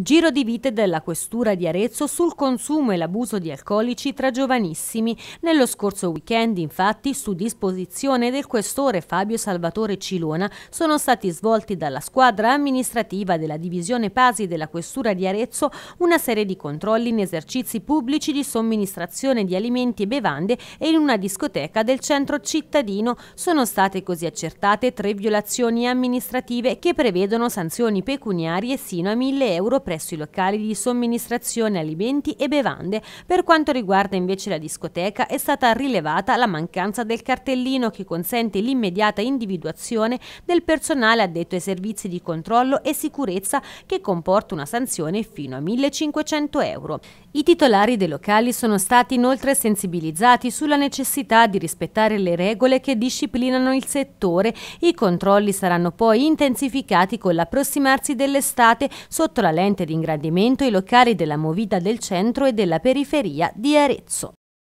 Giro di vite della Questura di Arezzo sul consumo e l'abuso di alcolici tra giovanissimi. Nello scorso weekend, infatti, su disposizione del questore Fabio Salvatore Cilona, sono stati svolti dalla squadra amministrativa della divisione Pasi della Questura di Arezzo una serie di controlli in esercizi pubblici di somministrazione di alimenti e bevande e in una discoteca del centro cittadino. Sono state così accertate tre violazioni amministrative che prevedono sanzioni pecuniarie sino a 1000 euro presso i locali di somministrazione alimenti e bevande. Per quanto riguarda invece la discoteca è stata rilevata la mancanza del cartellino che consente l'immediata individuazione del personale addetto ai servizi di controllo e sicurezza che comporta una sanzione fino a 1500 euro. I titolari dei locali sono stati inoltre sensibilizzati sulla necessità di rispettare le regole che disciplinano il settore. I controlli saranno poi intensificati con l'approssimarsi dell'estate sotto la lente di ingrandimento i locali della movita del centro e della periferia di Arezzo.